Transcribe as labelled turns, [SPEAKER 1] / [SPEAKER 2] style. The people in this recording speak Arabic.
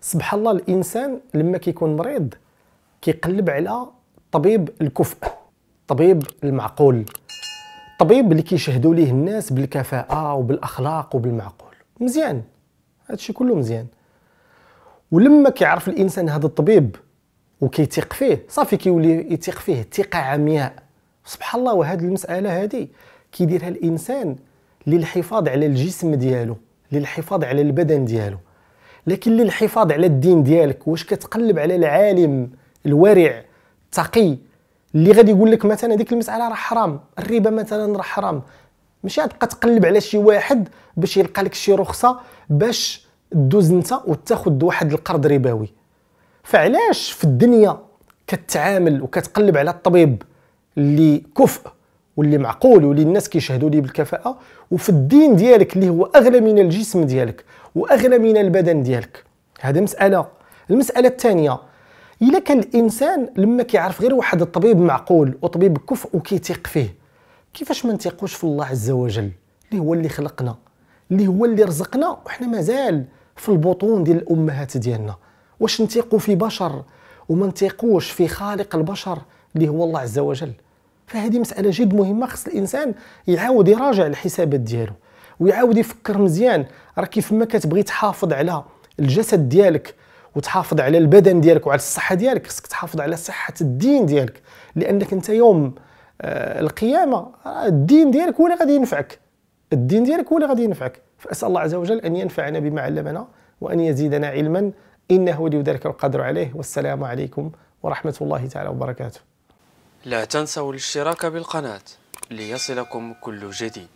[SPEAKER 1] سبحان الله الانسان لما كيكون مريض كيقلب على طبيب الكفء طبيب المعقول طبيب اللي كيشهدوا ليه الناس بالكفاءه وبالاخلاق وبالمعقول مزيان هادشي كله مزيان ولما كيعرف الانسان هذا الطبيب وكيثق فيه صافي كيولي يثق فيه ثقه عمياء سبحان الله وهذه المساله هذه كيديرها الانسان للحفاظ على الجسم ديالو للحفاظ على البدن ديالو لكن للحفاظ على الدين ديالك واش كتقلب على العالم الورع التقي اللي غادي يقول لك مثلا هذيك المساله راه حرام الربا مثلا راه حرام ماشي غتبقى تقلب على شي واحد باش يلقى لك شي رخصه باش دوز انت وتاخذ واحد القرض ربوي فعلاش في الدنيا كتعامل وكتقلب على الطبيب اللي كفء واللي معقول واللي الناس كيشهدوا ليه بالكفاءه وفي الدين ديالك اللي هو اغلى من الجسم ديالك واغلى من البدن ديالك هذه مساله المساله الثانيه الا كان الانسان لما كيعرف غير واحد الطبيب معقول وطبيب كفء وكيثيق فيه كيفاش ما نتيقوش في الله عز وجل اللي هو اللي خلقنا اللي هو اللي رزقنا وحنا مازال في البطون ديال الامهات ديالنا واش نتيقوا في بشر وما نتيقوش في خالق البشر اللي هو الله عز وجل فهذه مساله جد مهمه خص الانسان يعاود يراجع الحسابات ديالو ويعاود يفكر مزيان راه كيف ما كتبغي تحافظ على الجسد ديالك وتحافظ على البدن ديالك وعلى الصحه ديالك خصك تحافظ على صحه الدين ديالك لانك انت يوم آه القيامه آه، الدين ديالك هو اللي غادي ينفعك الدين ديالك هو اللي غادي ينفعك فاسال الله عز وجل ان ينفعنا بما علمنا وان يزيدنا علما انه ولي ذلك القدر عليه والسلام عليكم ورحمه الله تعالى وبركاته لا تنسوا الاشتراك بالقناه ليصلكم كل جديد